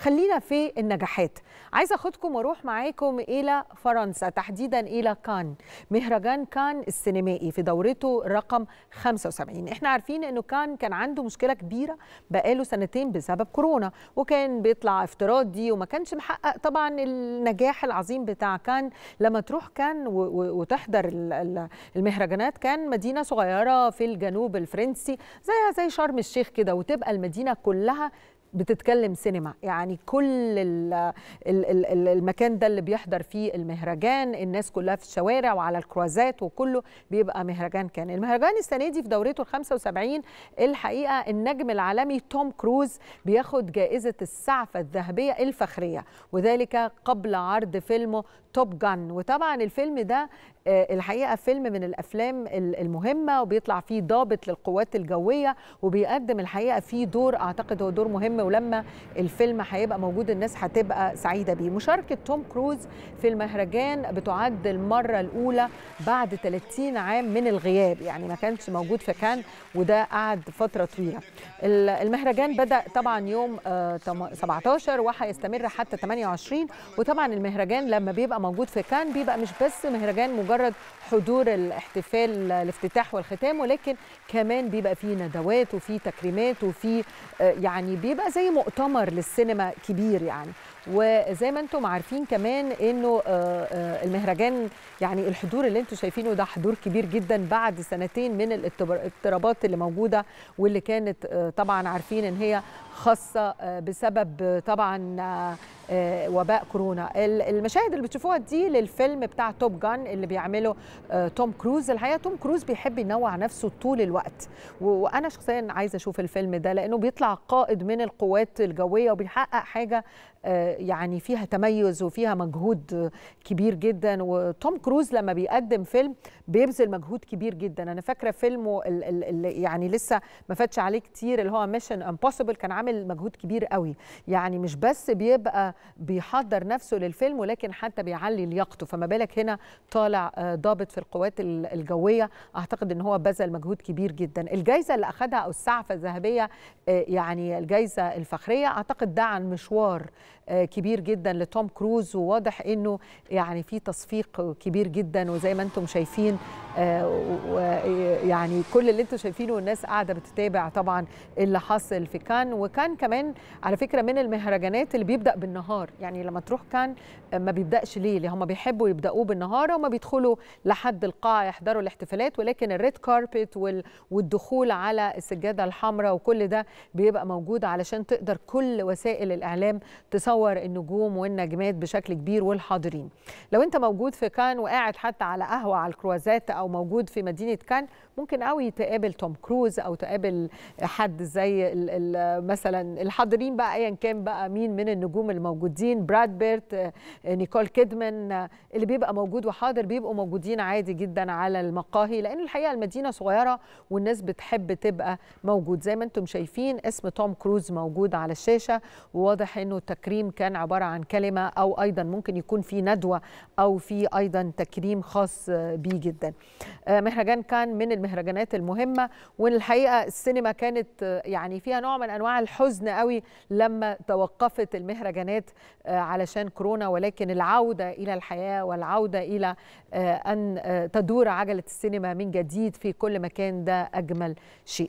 خلينا في النجاحات عايزه اخدكم واروح معاكم الى فرنسا تحديدا الى كان مهرجان كان السينمائي في دورته رقم 75 احنا عارفين انه كان كان عنده مشكله كبيره بقاله سنتين بسبب كورونا وكان بيطلع افتراضي وما كانش محقق طبعا النجاح العظيم بتاع كان لما تروح كان وتحضر المهرجانات كان مدينه صغيره في الجنوب الفرنسي زيها زي شرم الشيخ كده وتبقى المدينه كلها بتتكلم سينما يعني كل المكان ده اللي بيحضر فيه المهرجان الناس كلها في الشوارع وعلى الكروازات وكله بيبقى مهرجان كان المهرجان السنه دي في دورته ال 75 الحقيقه النجم العالمي توم كروز بياخد جائزه السعفه الذهبيه الفخريه وذلك قبل عرض فيلمه توب جان وطبعا الفيلم ده آه، الحقيقه فيلم من الافلام المهمه وبيطلع فيه ضابط للقوات الجويه وبيقدم الحقيقه فيه دور اعتقد هو دور مهم ولما الفيلم هيبقى موجود الناس هتبقى سعيده بيه مشاركه توم كروز في المهرجان بتعد المره الاولى بعد 30 عام من الغياب يعني ما كانش موجود في كان وده قعد فتره طويله المهرجان بدا طبعا يوم 17 آه، وهيستمر حتى 28 وطبعا المهرجان لما بيبقى موجود في كان بيبقى مش بس مهرجان مجرد مجرد حضور الاحتفال الافتتاح والختام ولكن كمان بيبقى فيه ندوات وفيه تكريمات وفيه آه، يعني بيبقى زي مؤتمر للسينما كبير يعني وزي ما انتم عارفين كمان انه آه، آه، المهرجان يعني الحضور اللي انتم شايفينه ده حضور كبير جدا بعد سنتين من الاضطرابات اللي موجوده واللي كانت طبعا عارفين ان هي خاصه بسبب طبعا آه، وباء كورونا المشاهد اللي بتشوفوها دي للفيلم بتاع توب جان اللي بيعمله آه، توم كروز الحقيقه توم كروز بيحب ينوع نفسه طول الوقت وانا شخصيا عايزه اشوف الفيلم ده لانه بيطلع قائد من القوات الجويه وبيحقق حاجه آه، يعني فيها تميز وفيها مجهود كبير جدا وتوم كروز لما بيقدم فيلم بيبذل مجهود كبير جدا انا فاكره فيلمه اللي يعني لسه ما فاتش عليه كتير اللي هو ميشن امبوسيبل كان عامل مجهود كبير قوي يعني مش بس بيبقى بيحضر نفسه للفيلم ولكن حتى بيعلي لياقته فما بالك هنا طالع آه، ضابط في القوات الجويه اعتقد ان هو بذل مجهود كبير جدا الجائزه اللي اخذها او السعفه الذهبيه آه، يعني الجائزه الفخريه اعتقد ده عن مشوار آه، كبير جدا لتوم كروز وواضح انه يعني في تصفيق كبير جدا وزي ما انتم شايفين يعني كل اللي انتم شايفينه والناس قاعده بتتابع طبعا اللي حصل في كان وكان كمان على فكره من المهرجانات اللي بيبدا بالنهار النهار يعني لما تروح كان ما بيبداش ليل يعني هم بيحبوا يبداوه بالنهار وما بيدخلوا لحد القاعه يحضروا الاحتفالات ولكن الريد كاربت والدخول على السجاده الحمراء وكل ده بيبقى موجود علشان تقدر كل وسائل الاعلام تصور النجوم والنجمات بشكل كبير والحاضرين لو انت موجود في كان وقاعد حتى على قهوه على الكروازات او موجود في مدينه كان ممكن قوي تقابل توم كروز او تقابل حد زي مثلا الحاضرين بقى ايا كان بقى مين من النجوم الموجود موجودين براد بيرت آه، آه، نيكول كيدمان آه، اللي بيبقى موجود وحاضر بيبقوا موجودين عادي جدا على المقاهي لان الحقيقه المدينه صغيره والناس بتحب تبقى موجود زي ما انتم شايفين اسم توم كروز موجود على الشاشه وواضح انه التكريم كان عباره عن كلمه او ايضا ممكن يكون في ندوه او في ايضا تكريم خاص بيه جدا مهرجان كان من المهرجانات المهمه والحقيقه السينما كانت يعني فيها نوع من انواع الحزن قوي لما توقفت المهرجانات الحياه آه، علشان كورونا ولكن العوده الى الحياه والعوده الى آه، ان آه، تدور عجله السينما من جديد في كل مكان ده اجمل شيء